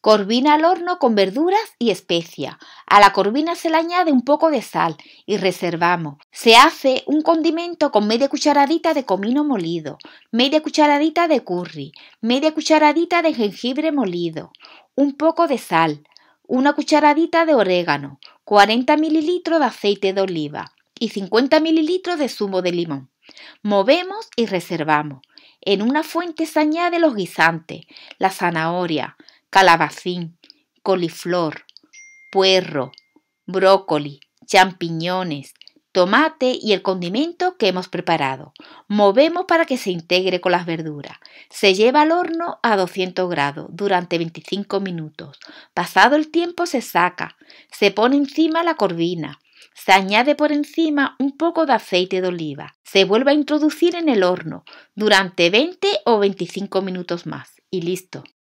Corvina al horno con verduras y especia. A la corvina se le añade un poco de sal y reservamos. Se hace un condimento con media cucharadita de comino molido, media cucharadita de curry, media cucharadita de jengibre molido, un poco de sal, una cucharadita de orégano, 40 mililitros de aceite de oliva y 50 mililitros de zumo de limón. Movemos y reservamos. En una fuente se añade los guisantes, la zanahoria, calabacín, coliflor, puerro, brócoli, champiñones, tomate y el condimento que hemos preparado. Movemos para que se integre con las verduras. Se lleva al horno a 200 grados durante 25 minutos. Pasado el tiempo se saca. Se pone encima la corvina. Se añade por encima un poco de aceite de oliva. Se vuelve a introducir en el horno durante 20 o 25 minutos más. Y listo.